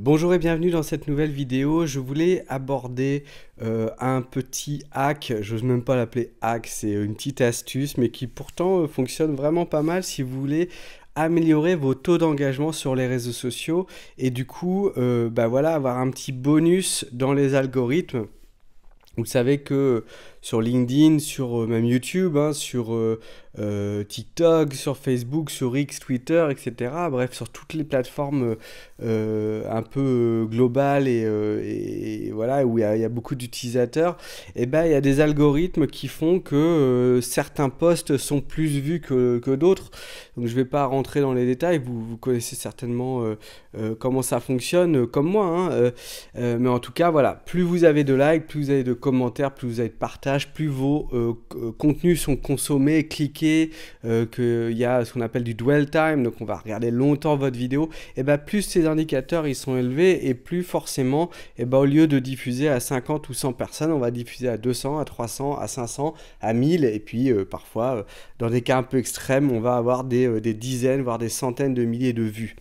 Bonjour et bienvenue dans cette nouvelle vidéo. Je voulais aborder euh, un petit hack, j'ose même pas l'appeler hack, c'est une petite astuce, mais qui pourtant euh, fonctionne vraiment pas mal si vous voulez améliorer vos taux d'engagement sur les réseaux sociaux et du coup, euh, bah voilà, avoir un petit bonus dans les algorithmes vous savez que sur LinkedIn, sur euh, même YouTube, hein, sur euh, euh, TikTok, sur Facebook, sur X, Twitter, etc. Bref, sur toutes les plateformes un peu globales et, voilà où il y, a beaucoup d'utilisateurs, et eh ben il y a des algorithmes qui font que certains posts sont plus vus que, d'autres. Donc je ne vais pas rentrer dans les détails. Vous, connaissez certainement comment ça fonctionne, comme moi. Hein, mais en tout cas, voilà, plus vous avez de likes, plus vous avez de commentaires, plus vous avez de partage, plus vos euh, euh, contenus sont consommés, cliqués, euh, qu'il y a ce qu'on appelle du dwell time, donc on va regarder longtemps votre vidéo, et eh bien plus ces indicateurs ils sont élevés et plus forcément, et eh ben, au lieu de diffuser à 50 ou 100 personnes, on va diffuser à 200, à 300, à 500, à 1000 et puis parfois, dans des cas un peu extrêmes, on va avoir des dizaines, voire des centaines de milliers de vues.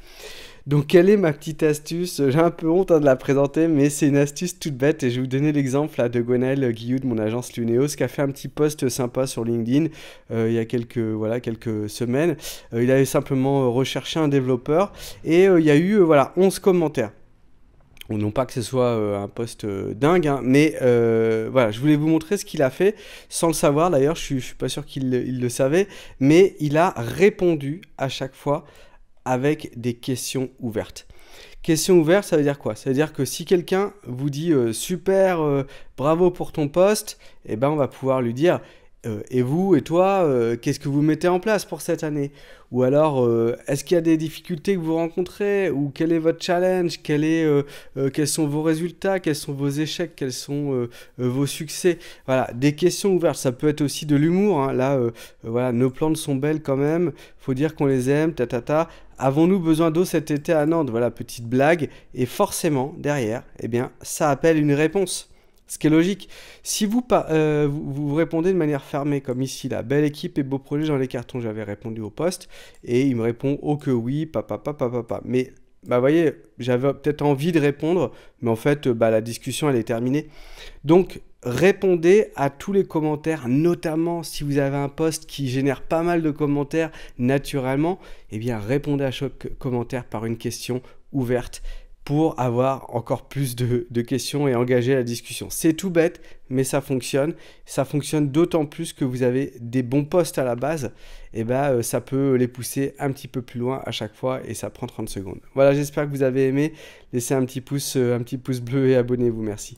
Donc quelle est ma petite astuce J'ai un peu honte hein, de la présenter, mais c'est une astuce toute bête et je vais vous donner l'exemple de Gwenaël guillot de mon agence Lunéos qui a fait un petit post sympa sur LinkedIn euh, il y a quelques, voilà, quelques semaines. Euh, il avait simplement recherché un développeur et euh, il y a eu voilà, 11 commentaires non pas que ce soit un poste dingue, hein, mais voilà, je voulais vous montrer ce qu'il a fait, sans le savoir d'ailleurs, je ne suis, suis pas sûr qu'il le savait, mais il a répondu à chaque fois avec des questions ouvertes. Question ouverte, ça veut dire quoi Ça veut dire que si quelqu'un vous dit euh, super, euh, bravo pour ton poste, eh ben on va pouvoir lui dire euh, et vous et toi, euh, qu'est-ce que vous mettez en place pour cette année Ou alors, euh, est-ce qu'il y a des difficultés que vous rencontrez Ou quel est votre challenge Quels sont vos résultats Quels sont vos échecs Quels sont vos succès Voilà, des questions ouvertes. Ça peut être aussi de l'humour. Hein. Là, voilà, nos plantes sont belles quand même. Faut dire qu'on les aime. Ta ta ta. Avons-nous besoin d'eau cet été à Nantes Voilà, petite blague. Et forcément, derrière, eh bien, ça appelle une réponse. Ce qui est logique. Si euh, vous, vous, répondez de manière fermée, comme ici, la belle équipe et beau projet dans les cartons, j'avais répondu au poste, et il me répond oh que oui, papa, papa, papa. Mais, bah, voyez, j'avais peut-être envie de répondre, mais en fait, euh, bah, la discussion, elle est terminée. Donc, répondez à tous les commentaires, notamment si vous avez un poste qui génère pas mal de commentaires naturellement, eh bien répondez à chaque commentaire par une question ouverte pour avoir encore plus de, questions et engager la discussion. C'est tout bête, mais ça fonctionne. Ça fonctionne d'autant plus que vous avez des bons postes à la base. Et eh ben, euh, ça peut les pousser un petit peu plus loin à chaque fois et ça prend 30 secondes. Voilà, j'espère que vous avez aimé. Laissez un petit pouce, euh, un petit pouce bleu et abonnez-vous. Merci.